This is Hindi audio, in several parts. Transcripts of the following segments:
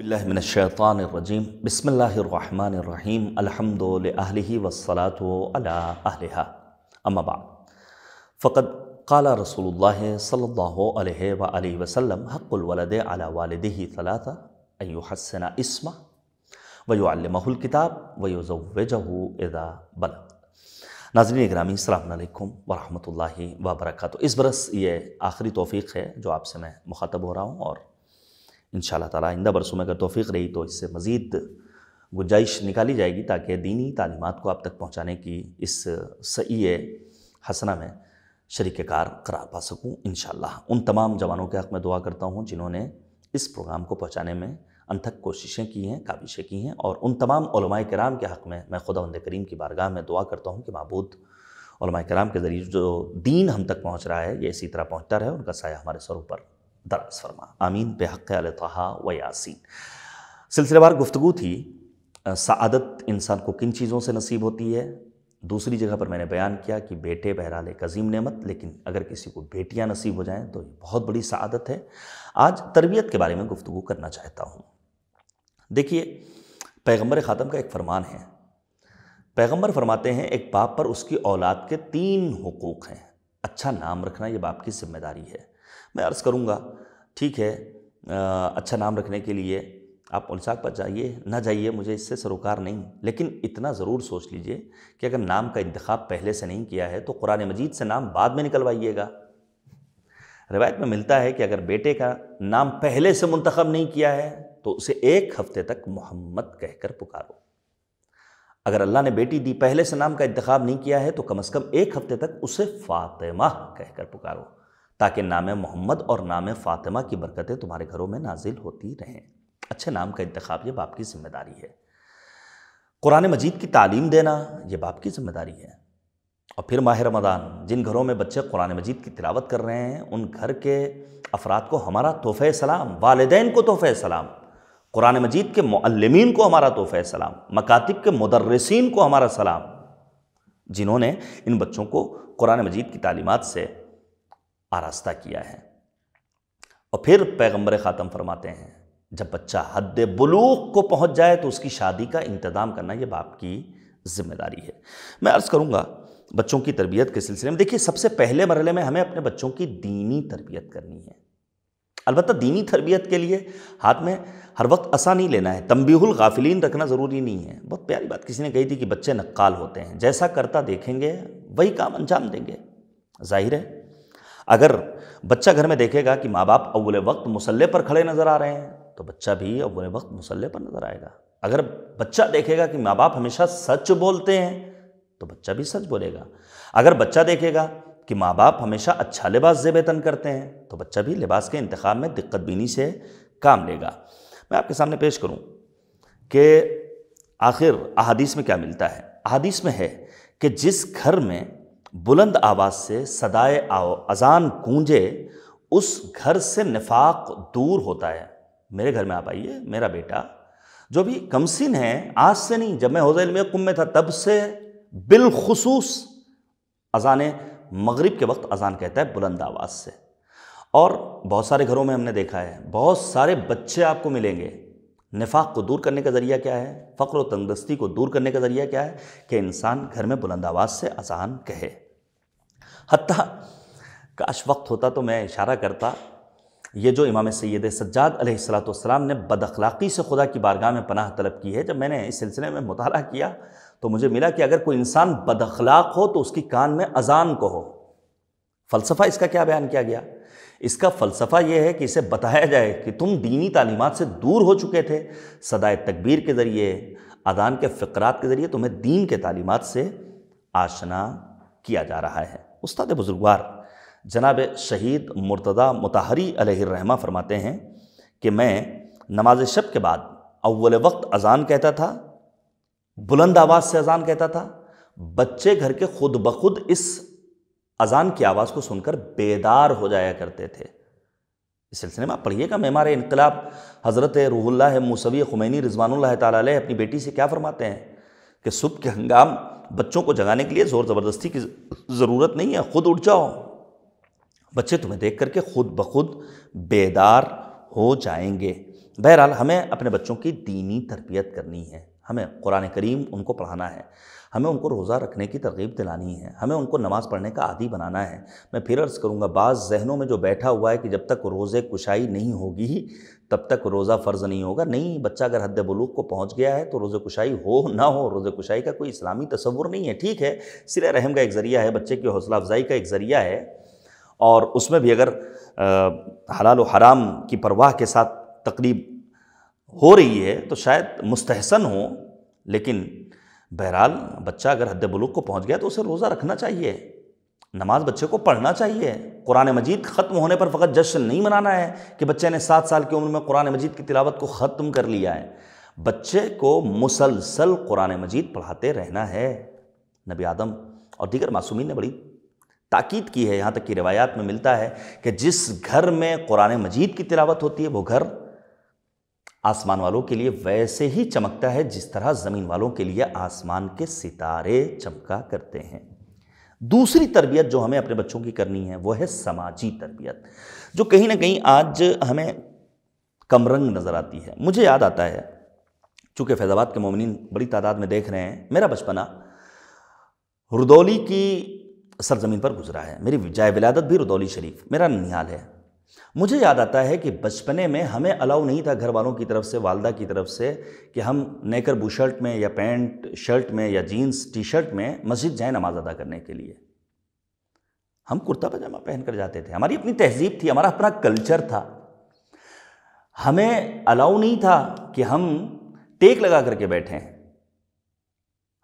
अज़बिल्लिनशैतानरजीम बसमीम अलहमदिल्ली वसलातहा अम्मा फ़कत कला रसूल सल्ला वसलम हक़ुलवलद अला वालद तलाता अयुहसन इसमा वयुआलमहुल किताब वयुजवजहू इदा बल नाजरीन ग्रामी सलामकुम वरहमल वबरक इस बरस ये आखिरी तोफ़ी है जो आपसे मैं मुखातब हो रहा हूँ और इन ताला आइंदा बरसों में अगर तोफ़ी रही तो इससे मज़ीद गुंजाइश निकाली जाएगी ताकि दीनी तलीमत को आप तक पहुँचाने की इस सही हसना में शरीक कार करार पा सकूँ इन उन तमाम जवानों के हक़ में दुआ करता हूँ जिन्होंने इस प्रोग्राम को पहुँचाने में अनथक कोशिशें की हैं काबिशें की हैं और उन तमाम कराम के हक़ में मैं खुदा करीम की बारगाह में दुआ करता हूँ कि महबूद कराम के ज़रिए जो दीन हम तक पहुँच रहा है ये इसी तरह पहुँचता रहे उनका साया हमारे सरों पर दर्ज फरमा आमीन बेहक़ अल तहा व यासिन सिलसिलेवार गुफ्तु थी सआदत इंसान को किन चीज़ों से नसीब होती है दूसरी जगह पर मैंने बयान किया कि बेटे बहरहाल एक अजीम नेमत लेकिन अगर किसी को बेटियां नसीब हो जाएं तो ये बहुत बड़ी सआदत है आज तरबियत के बारे में गुफ्तु करना चाहता हूँ देखिए पैगम्बर ख़ातम का एक फ़रमान है पैगम्बर फरमाते हैं एक बाप पर उसकी औलाद के तीन हकूक़ हैं अच्छा नाम रखना ये बाप की जिम्मेदारी है मैं अर्ज़ करूँगा ठीक है अच्छा नाम रखने के लिए आप उनसाक पर जाइए ना जाइए मुझे इससे सरोकार नहीं लेकिन इतना ज़रूर सोच लीजिए कि अगर नाम का इंतखब पहले से नहीं किया है तो कुरान मजीद से नाम बाद में निकलवाइएगा रिवायत में मिलता है कि अगर बेटे का नाम पहले से मंतखब नहीं किया है तो उसे एक हफ्ते तक मोहम्मद कहकर पुकारो अगर अल्लाह ने बेटी दी पहले से नाम का इंतखब नहीं किया है तो कम अज़ कम एक हफ्ते तक उसे फ़ातिमा कहकर पुकारो ताकि नाम मोहम्मद और नाम फ़ातिमा की बरकतें तुम्हारे घरों में नाजिल होती रहें अच्छे नाम का इंतखब ये बाप की जिम्मेदारी है कुरान मजीद की तालीम देना ये बाप की जिम्मेदारी है और फिर माह रमदान जिन घरों में बच्चे कुरान मजीद की तिलावत कर रहे हैं उन घर के अफराद को हमारा तोहफ़ सलाम वालदेन को तोहफ़ सलाम कुरान मजीद के मलमिन को हमारा तोहफ़ सलाम मकातब के मदरसिन को हमारा सलाम जिन्होंने इन बच्चों को कुरान मजीद की तालीमत से आरास्ता किया है और फिर पैगम्बर ख़ातम फरमाते हैं जब बच्चा हद बलूक को पहुंच जाए तो उसकी शादी का इंतज़ाम करना ये बाप की जिम्मेदारी है मैं अर्ज़ करूँगा बच्चों की तरबियत के सिलसिले में देखिए सबसे पहले मरले में हमें अपने बच्चों की दीनी तरबियत करनी है अलबत्त दीनी तरबियत के लिए हाथ में हर वक्त असा नहीं लेना है तंबीहुल गाफिलीन रखना ज़रूरी नहीं है बहुत प्यारी बात किसी ने कही थी कि बच्चे नक्काल होते हैं जैसा करता देखेंगे वही काम अंजाम देंगे जाहिर है अगर बच्चा घर में देखेगा कि माँ बाप अव्वल वक्त मुसल्ले पर खड़े नज़र आ रहे हैं तो बच्चा भी अव्वल वक्त मुसल्ले पर नज़र आएगा अगर बच्चा देखेगा कि माँ बाप हमेशा सच बोलते हैं तो बच्चा भी सच बोलेगा अगर बच्चा देखेगा कि माँ बाप हमेशा अच्छा लिबास जेबेतन करते हैं तो बच्चा भी लिबास के इंतखाब में दिक्कत बीनी से काम लेगा मैं आपके सामने पेश करूँ कि आखिर अहादीस में क्या मिलता है अहादीस में है कि जिस घर में बुलंद आवाज़ से सदाए अजान गूंजे उस घर से निफाक दूर होता है मेरे घर में आप आइए मेरा बेटा जो भी कमसिन है आज से नहीं जब मैं हौजा में कुम में था तब से बिलखसूस अजान मगरिब के वक्त अजान कहता है बुलंद आवाज़ से और बहुत सारे घरों में हमने देखा है बहुत सारे बच्चे आपको मिलेंगे नफाक को दूर करने का ज़रिया क्या है फ़क्र तंदस्ती को दूर करने का ज़रिया क्या है कि इंसान घर में बुलंद आवाज़ से अजान कहे हती काश वक्त होता तो मैं इशारा करता ये जो इमाम सैद सज्जाद सलाम ने बदखलाक़ी से खुदा की बारगाह में पनाह तलब की है जब मैंने इस सिलसिले में मुताला किया तो मुझे मिला कि अगर कोई इंसान बदखलाक हो तो उसकी कान में अजान को हो फ़लसफ़ा इसका क्या बयान किया गया इसका फ़लसफ़ा यह है कि इसे बताया जाए कि तुम दीनी तालीमत से दूर हो चुके थे सदाए तकबीर के ज़रिए अदान के फ़करात के ज़रिए तुम्हें दीन के तालीमत से आशना किया जा रहा है उस्ताद बुज़ुर्गवार जनाब शहीद मुर्तदा मतहरी रहमा फरमाते हैं कि मैं नमाज शब के बाद अव्वल वक्त अजान कहता था बुलंद आवाज़ से अजान कहता था बच्चे घर के खुद ब खुद इस अजान की आवाज़ को सुनकर बेदार हो जाया करते थे इस सिलसिले में आप पढ़िएगा मेमार इनकलाब हज़रत रूहुल्ला मूसवी खुमैनी रिजवानुल्लाह ताली अपनी बेटी से क्या फरमाते हैं कि सुबह के हंगाम बच्चों को जगाने के लिए ज़ोर ज़बरदस्ती की ज़रूरत नहीं है ख़ुद उठ जाओ बच्चे तुम्हें देख करके खुद ब खुद बेदार हो जाएंगे बहरहाल हमें अपने बच्चों की दीनी तरबियत करनी है हमें कुरान करीम उनको पढ़ाना है हमें उनको रोज़ा रखने की तरगीब दिलानी है हमें उनको नमाज़ पढ़ने का आदि बनाना है मैं फिर अर्ज़ करूँगा बाज़ जहनों में जो बैठा हुआ है कि जब तक रोज़े कुशाई नहीं होगी तब तक रोज़ा फ़र्ज़ नहीं होगा नहीं बच्चा अगर हद बलूक को पहुँच गया है तो रोज़ कुशाई हो ना हो रोज़ कुशाई का कोई इस्लामी तस्वुर नहीं है ठीक है सिर रहम का एक ज़रिया है बच्चे की हौसला अफजाई का एक ज़रिया है और उसमें भी अगर हलाल व हराम की परवाह के साथ तकरीब हो रही है तो शायद मुस्तहसन हो लेकिन बहरहाल बच्चा अगर हद बलूक को पहुँच गया तो उसे रोज़ा रखना चाहिए नमाज बच्चे को पढ़ना चाहिए कुरान मजीद ख़त्म होने पर फ़कत जश्न नहीं मनाना है कि बच्चे ने सात साल की उम्र में कुरान मजीद की तिलावत को ख़त्म कर लिया है बच्चे को मुसलसल कुरान मजीद पढ़ाते रहना है नबी आदम और दीगर मासूमी ने बड़ी ताकीद की है यहाँ तक कि रिवायात में मिलता है कि जिस घर में कुरान मजीद की तिलावत होती है वो घर आसमान वालों के लिए वैसे ही चमकता है जिस तरह ज़मीन वालों के लिए आसमान के सितारे चमका करते हैं दूसरी तरबियत जो हमें अपने बच्चों की करनी है वह है समाजी तरबियत जो कहीं ना कहीं आज हमें कमरंग नज़र आती है मुझे याद आता है चूँकि फैज़ाबाद के मोमिन बड़ी तादाद में देख रहे हैं मेरा बचपना रुदौली की सरजमीन पर गुजरा है मेरी जाय विलादत भी रुदौली शरीफ मेरा निहाल है मुझे याद आता है कि बचपने में हमें अलाउ नहीं था घर वालों की तरफ से वालदा की तरफ से कि हम नेकर बुशर्ट में या पैंट शर्ट में या जीन्स टी शर्ट में मस्जिद जाए नमाज अदा करने के लिए हम कुर्ता पजामा पहन कर जाते थे हमारी अपनी तहजीब थी हमारा अपना कल्चर था हमें अलाउ नहीं था कि हम टेक लगा करके बैठे हैं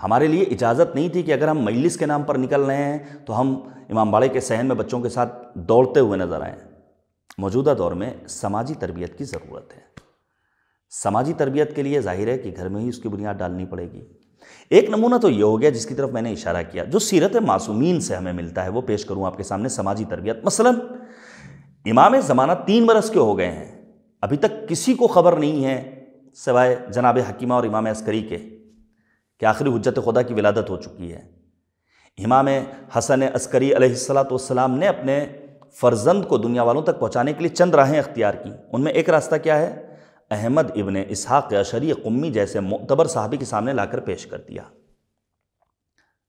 हमारे लिए इजाज़त नहीं थी कि अगर हम मजलिस के नाम पर निकल रहे हैं तो हम इमाम बाड़े के सहन में बच्चों के साथ दौड़ते हुए नजर आएँ मौजूदा दौर में समाजी तरबियत की ज़रूरत है समाजी तरबियत के लिए जाहिर है कि घर में ही उसकी बुनियाद डालनी पड़ेगी एक नमूना तो यह हो गया जिसकी तरफ मैंने इशारा किया जो सीरत मासूमीन से हमें मिलता है वो पेश करूँ आपके सामने समाजी तरबियत मसलन इमाम ज़माना तीन बरस के हो गए हैं अभी तक किसी को खबर नहीं है सिवाय जनाब हकीमा और इमाम अस्करी के कि आखिरी हजरत खुदा की विलादत हो चुकी है इमाम हसन अस्करी सलाम ने अपने फ़र्जंद को दुनिया वालों तक पहुँचाने के लिए चंद राहें अख्तियार की उनमें एक रास्ता क्या है अहमद इबन इसहाक़ अशरी कुम्मी जैसे मोतबर साहबी के सामने लाकर पेश कर दिया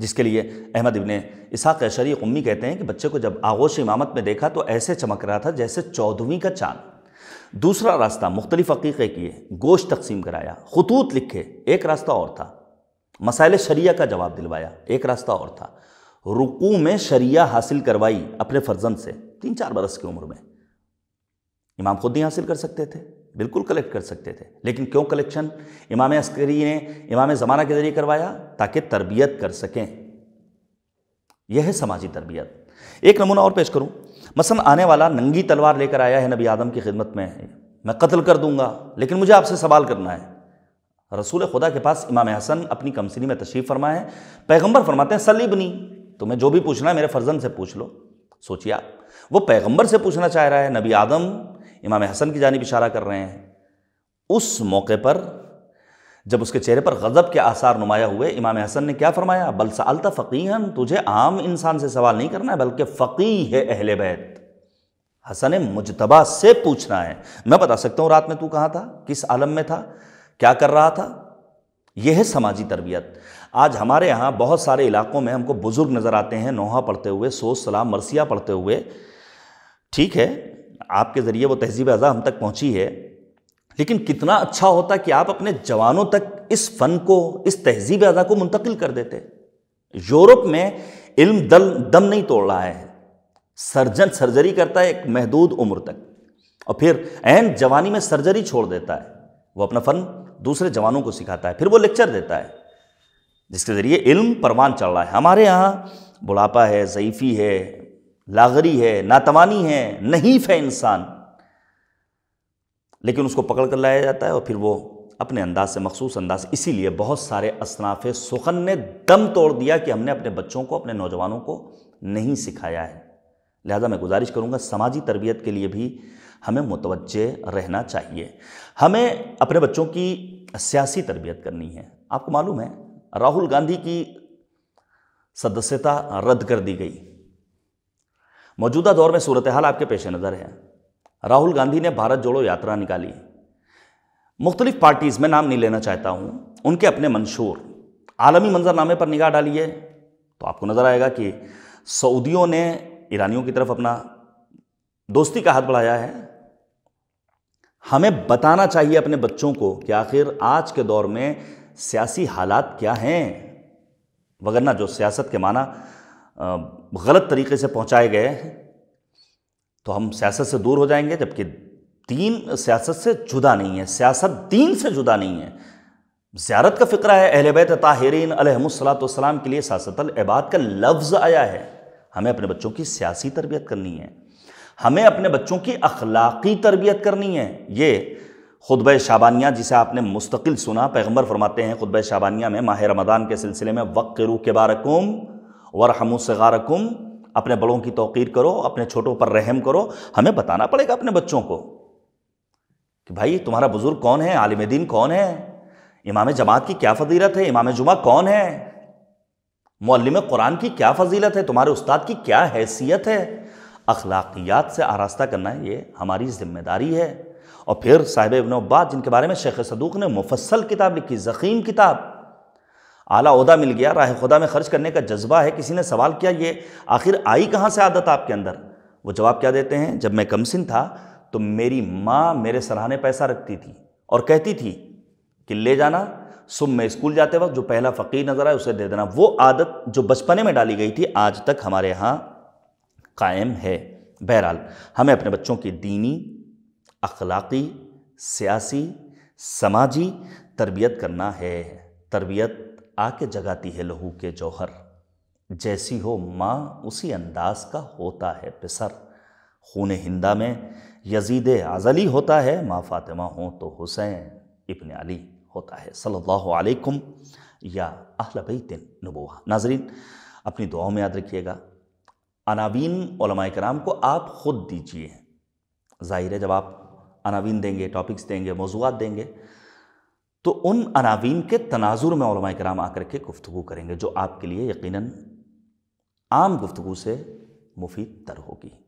जिसके लिए अहमद इबन इसहाक़ अशरी कुम्मी कहते हैं कि बच्चे को जब आगोश इमामत में देखा तो ऐसे चमक रहा था जैसे चौदहवीं का चांद दूसरा रास्ता मुख्तलिफ हकीक़े किए गोश्त तकसीम कराया खतूत लिखे एक रास्ता और था मसाइल शरिया का जवाब दिलवाया एक रास्ता और था रुकू में शरिया हासिल करवाई अपने फर्जंद से तीन चार बरस की उम्र में इमाम खुद नहीं हासिल कर सकते थे बिल्कुल कलेक्ट कर सकते थे लेकिन क्यों कलेक्शन इमाम अस्करी ने इमाम ज़माना के ज़रिए करवाया ताकि तरबियत कर सकें यह है समाजी तरबियत एक नमूना और पेश करूं मसलन आने वाला नंगी तलवार लेकर आया है नबी आदम की खिदमत में मैं कत्ल कर दूंगा लेकिन मुझे आपसे सवाल करना है रसूल खुदा के पास इमाम हसन अपनी कमसनी में तशरीफ़ फरमाए पैगंबर फरमाते हैं सलीबनी तुम्हें जो भी पूछना है मेरे फर्जन से पूछ लो सोचिए आप वो पैगंबर से पूछना चाह रहा है नबी आदम इमाम हसन की जानब इशारा कर रहे हैं उस मौके पर जब उसके चेहरे पर गज़ब के आसार नुमाया हुए इमाम हसन ने क्या फरमाया बल सलता फ़कीहन तुझे आम इंसान से सवाल नहीं करना है बल्कि फकीह है अहल बैत हसन मुजतबा से पूछना है मैं बता सकता हूँ रात में तू कहाँ था किस आलम में था क्या कर रहा था यह है समाजी तरबियत आज हमारे यहाँ बहुत सारे इलाकों में हमको बुज़ुर्ग नज़र आते हैं नोहा पढ़ते हुए सोच सलाम मरसिया पढ़ते हुए ठीक है आपके ज़रिए वो तहजीब अज़ा हम तक पहुँची है लेकिन कितना अच्छा होता कि आप अपने जवानों तक इस फ़न को इस तहजीब अज़ा को मुंतकिल कर देते यूरोप में इल्म दल दम नहीं तोड़ रहा है सर्जन सर्जरी करता है एक महदूद उम्र तक और फिर एन जवानी में सर्जरी छोड़ देता है वो अपना फ़न दूसरे जवानों को सिखाता है फिर वो लेक्चर देता है जिसके ज़रिए इल्म परवान चल रहा है हमारे यहाँ बुढ़ापा है ज़यीफ़ी है लागरी है नातवानी है नहीफ है इंसान लेकिन उसको पकड़ कर लाया जाता है और फिर वो अपने अंदाज से मखसूस अंदाज से इसीलिए बहुत सारे असनाफ सुखन ने दम तोड़ दिया कि हमने अपने बच्चों को अपने नौजवानों को नहीं सिखाया है लिहाजा मैं गुजारिश करूँगा समाजी तरबियत के लिए भी हमें मुतवजह रहना चाहिए हमें अपने बच्चों की सियासी तरबियत करनी है आपको मालूम है राहुल गांधी की सदस्यता रद्द कर दी गई मौजूदा दौर में सूरत हाल आपके पेश नज़र है राहुल गांधी ने भारत जोड़ो यात्रा निकाली मुख्तलिफ़ पार्टीज़ में नाम नहीं लेना चाहता हूँ उनके अपने मंशूर आलमी मंजरनामे पर निगाह डालिए तो आपको नज़र आएगा कि सऊदियों ने ईरानियों की तरफ अपना दोस्ती का हाथ बढ़ाया है हमें बताना चाहिए अपने बच्चों को कि आखिर आज के दौर में सियासी हालात क्या हैं वगरना जो सियासत के माना गलत तरीके से पहुंचाए गए हैं तो हम सियासत से दूर हो जाएंगे जबकि दीन सियासत से जुदा नहीं है सियासत दीन से जुदा नहीं है ज्यारत का फ़िक्र है अहल बैत ताहरीन अलहमसलाम के लिए सियासत इबाद का लफ्ज़ आया है हमें अपने बच्चों की सियासी तरबियत करनी है हमें अपने बच्चों की अखलाकी तरबियत करनी है ये खुतब शाबानिया जिसे आपने मुस्तकिल सुना पैगम्बर फरमाते हैं खुतब शाबानिया में माह रमदान के सिलसिले में के रू के बारकुम सगारकुम अपने बड़ों की तोक़ीर करो अपने छोटों पर रहम करो हमें बताना पड़ेगा अपने बच्चों को कि भाई तुम्हारा बुज़ुर्ग कौन है आलिम दीन कौन है इमाम जमात की क्या फजीलत है इमाम जुमा कौन है मौलम कुरान की क्या फजीलत है तुम्हारे उस्ताद की क्या हैसियत है अखलाकियात से आरास्ता करना है ये हमारी ज़िम्मेदारी है और फिर साहिब इबन अब्बास जिनके बारे में शेख सदूक ने मुफसल किताब लिखी ज़ख़ीम किताब आला मिल गया राह खुदा में खर्च करने का जज्बा है किसी ने सवाल किया ये आखिर आई कहाँ से आदत आपके अंदर वो जवाब क्या देते हैं जब मैं कमसिन था तो मेरी माँ मेरे सराहने पैसा रखती थी और कहती थी कि ले जाना सुबह में स्कूल जाते वक्त जो पहला फ़कीर नज़र आए उसे दे देना वो आदत जो बचपने में डाली गई थी आज तक हमारे यहाँ कायम है बहरहाल हमें अपने बच्चों की दीनी अखलाक़ी सियासी समाजी तरबियत करना है तरबियत आके जगाती है लहू के जौहर जैसी हो माँ उसी अंदाज का होता है पिसर खून हिंदा में यजीद अजली होता है माँ फातिमा हो तो हुसैन इबन अली होता है सल्लल्लाहु अलैकुम या अहल बैतिन नबुआ नाजरीन अपनी दुआओं में याद रखिएगा अनावीन कराम को आप ख़ुद दीजिए ज़ाहिर है जब आप अनावीन देंगे टॉपिक्स देंगे मौजूद देंगे तो उन अनावीन के तनाजुर में कराम आकर के गुफ्तु करेंगे जो आपके लिए यकीनन आम गुफ्तु से मुफीद तर होगी